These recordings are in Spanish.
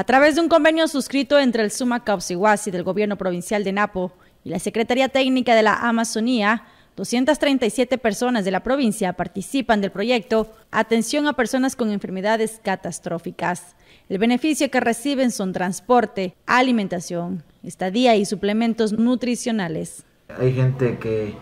A través de un convenio suscrito entre el Suma causiwasi del gobierno provincial de Napo y la Secretaría Técnica de la Amazonía, 237 personas de la provincia participan del proyecto Atención a personas con enfermedades catastróficas. El beneficio que reciben son transporte, alimentación, estadía y suplementos nutricionales. Hay gente que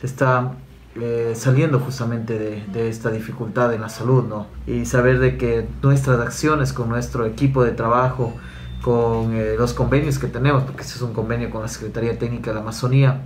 se está eh, saliendo justamente de, esta dificultad en la salud, Y saber de que nuestras acciones con nuestro equipo de trabajo, con eh, los convenios que tenemos, porque ese es un convenio con la Secretaría Técnica de la Amazonía,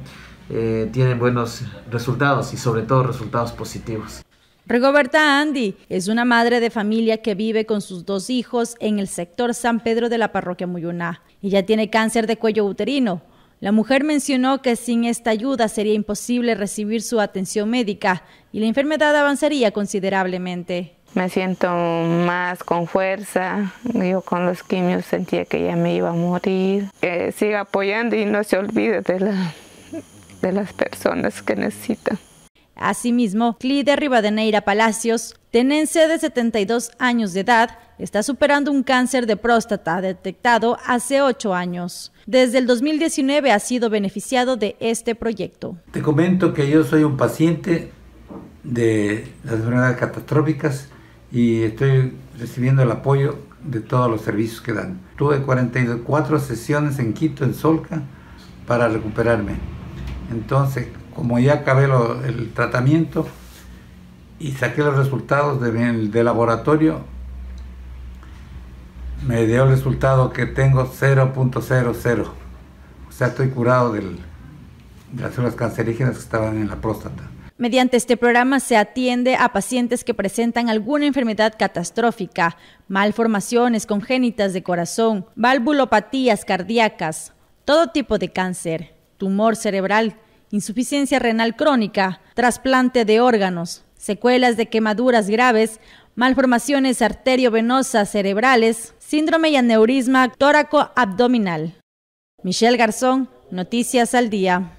eh, tienen buenos resultados y sobre todo resultados positivos. Regoberta Andy es una madre de familia que vive con sus dos hijos en el sector San Pedro de la parroquia Muyuná. Ella tiene cáncer de cuello uterino, la mujer mencionó que sin esta ayuda sería imposible recibir su atención médica y la enfermedad avanzaría considerablemente. Me siento más con fuerza. Yo con los quimios sentía que ya me iba a morir. Que siga apoyando y no se olvide de, la, de las personas que necesitan. Asimismo, de Rivadeneira Palacios, tenense de 72 años de edad, está superando un cáncer de próstata detectado hace ocho años. Desde el 2019 ha sido beneficiado de este proyecto. Te comento que yo soy un paciente de las enfermedades catastróficas y estoy recibiendo el apoyo de todos los servicios que dan. Tuve 44 sesiones en Quito, en Solca, para recuperarme. Entonces, como ya acabé el tratamiento y saqué los resultados de, laboratorio, me dio el resultado que tengo 0.00. O sea, estoy curado de las células cancerígenas que estaban en la próstata. Mediante este programa se atiende a pacientes que presentan alguna enfermedad catastrófica, malformaciones congénitas de corazón, valvulopatías cardíacas, todo tipo de cáncer, tumor cerebral, insuficiencia renal crónica, trasplante de órganos, secuelas de quemaduras graves, malformaciones arteriovenosas cerebrales, síndrome y aneurisma tóraco-abdominal. Michelle Garzón, Noticias al Día.